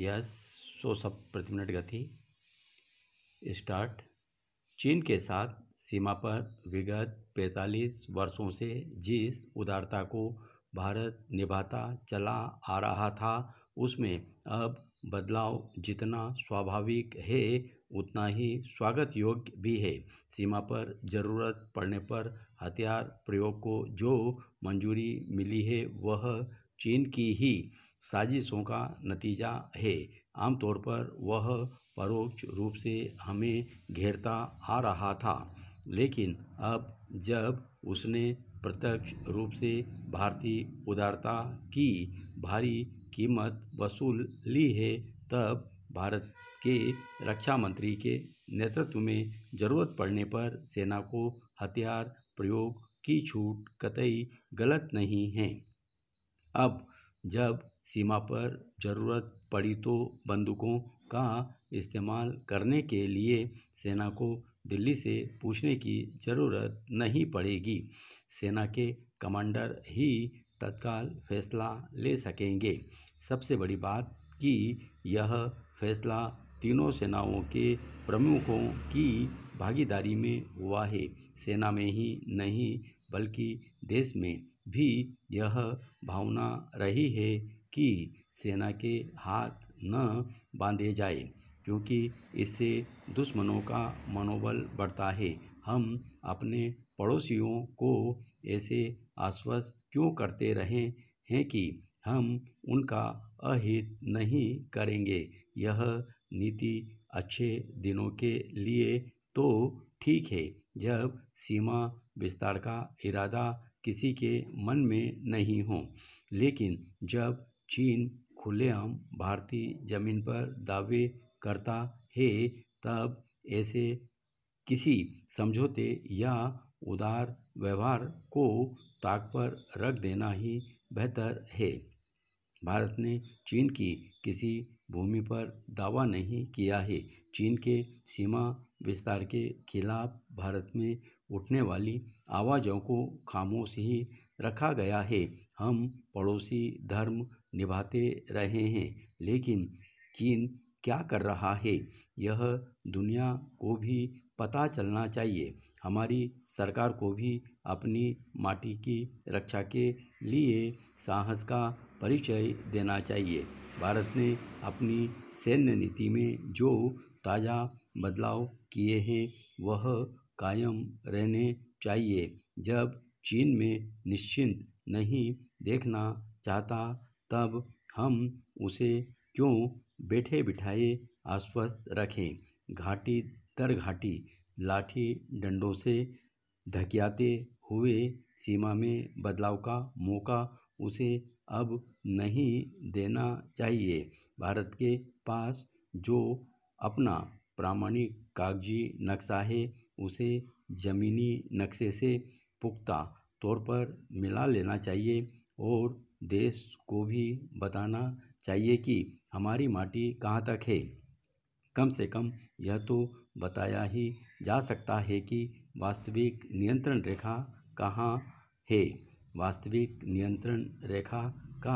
या सौ सब प्रति मिनट गति स्टार्ट चीन के साथ सीमा पर विगत 45 वर्षों से जिस उदारता को भारत निभाता चला आ रहा था उसमें अब बदलाव जितना स्वाभाविक है उतना ही स्वागत योग्य भी है सीमा पर ज़रूरत पड़ने पर हथियार प्रयोग को जो मंजूरी मिली है वह चीन की ही साजिशों का नतीजा है आमतौर पर वह परोक्ष रूप से हमें घेरता आ रहा था लेकिन अब जब उसने प्रत्यक्ष रूप से भारतीय उदारता की भारी कीमत वसूल ली है तब भारत के रक्षा मंत्री के नेतृत्व में जरूरत पड़ने पर सेना को हथियार प्रयोग की छूट कतई गलत नहीं है अब जब सीमा पर ज़रूरत पड़ी तो बंदूकों का इस्तेमाल करने के लिए सेना को दिल्ली से पूछने की ज़रूरत नहीं पड़ेगी सेना के कमांडर ही तत्काल फैसला ले सकेंगे सबसे बड़ी बात कि यह फैसला तीनों सेनाओं के प्रमुखों की भागीदारी में हुआ है सेना में ही नहीं बल्कि देश में भी यह भावना रही है कि सेना के हाथ न बांधे जाए क्योंकि इससे दुश्मनों का मनोबल बढ़ता है हम अपने पड़ोसियों को ऐसे आश्वस्त क्यों करते रहे हैं कि हम उनका अहित नहीं करेंगे यह नीति अच्छे दिनों के लिए तो ठीक है जब सीमा विस्तार का इरादा किसी के मन में नहीं हो लेकिन जब चीन खुलेआम भारतीय ज़मीन पर दावे करता है तब ऐसे किसी समझौते या उदार व्यवहार को ताक पर रख देना ही बेहतर है भारत ने चीन की किसी भूमि पर दावा नहीं किया है चीन के सीमा विस्तार के खिलाफ भारत में उठने वाली आवाज़ों को खामोश ही रखा गया है हम पड़ोसी धर्म निभाते रहे हैं लेकिन चीन क्या कर रहा है यह दुनिया को भी पता चलना चाहिए हमारी सरकार को भी अपनी माटी की रक्षा के लिए साहस का परिचय देना चाहिए भारत ने अपनी सैन्य नीति में जो ताज़ा बदलाव किए हैं वह कायम रहने चाहिए जब चीन में निश्चिंत नहीं देखना चाहता तब हम उसे क्यों बैठे बिठाए आश्वस्त रखें घाटी दर घाटी लाठी डंडों से धकियाते हुए सीमा में बदलाव का मौका उसे अब नहीं देना चाहिए भारत के पास जो अपना प्रामाणिक कागजी नक्शा है उसे ज़मीनी नक्शे से पुख्ता तौर पर मिला लेना चाहिए और देश को भी बताना चाहिए कि हमारी माटी कहाँ तक है कम से कम यह तो बताया ही जा सकता है कि वास्तविक नियंत्रण रेखा कहाँ है वास्तविक नियंत्रण रेखा का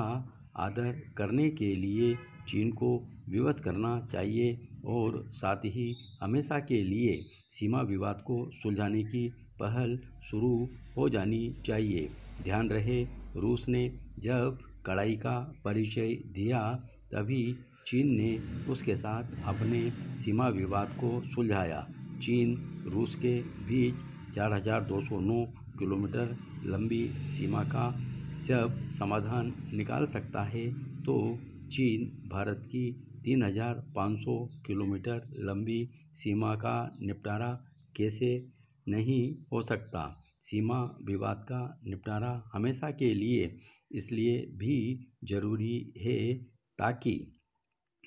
आदर करने के लिए चीन को विवश करना चाहिए और साथ ही हमेशा के लिए सीमा विवाद को सुलझाने की पहल शुरू हो जानी चाहिए ध्यान रहे रूस ने जब कढ़ाई का परिचय दिया तभी चीन ने उसके साथ अपने सीमा विवाद को सुलझाया चीन रूस के बीच 4,209 किलोमीटर लंबी सीमा का जब समाधान निकाल सकता है तो चीन भारत की 3,500 किलोमीटर लंबी सीमा का निपटारा कैसे नहीं हो सकता सीमा विवाद का निपटारा हमेशा के लिए इसलिए भी जरूरी है ताकि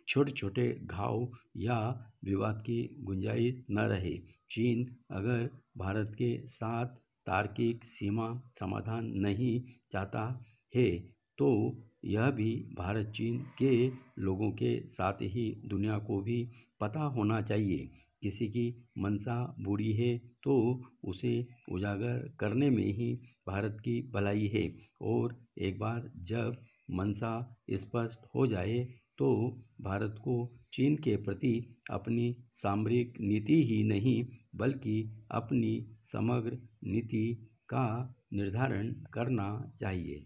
छोटे छोटे घाव या विवाद की गुंजाइश न रहे चीन अगर भारत के साथ तार्किक सीमा समाधान नहीं चाहता है तो यह भी भारत चीन के लोगों के साथ ही दुनिया को भी पता होना चाहिए किसी की मनसा बुरी है तो उसे उजागर करने में ही भारत की भलाई है और एक बार जब मनसा स्पष्ट हो जाए तो भारत को चीन के प्रति अपनी सामरिक नीति ही नहीं बल्कि अपनी समग्र नीति का निर्धारण करना चाहिए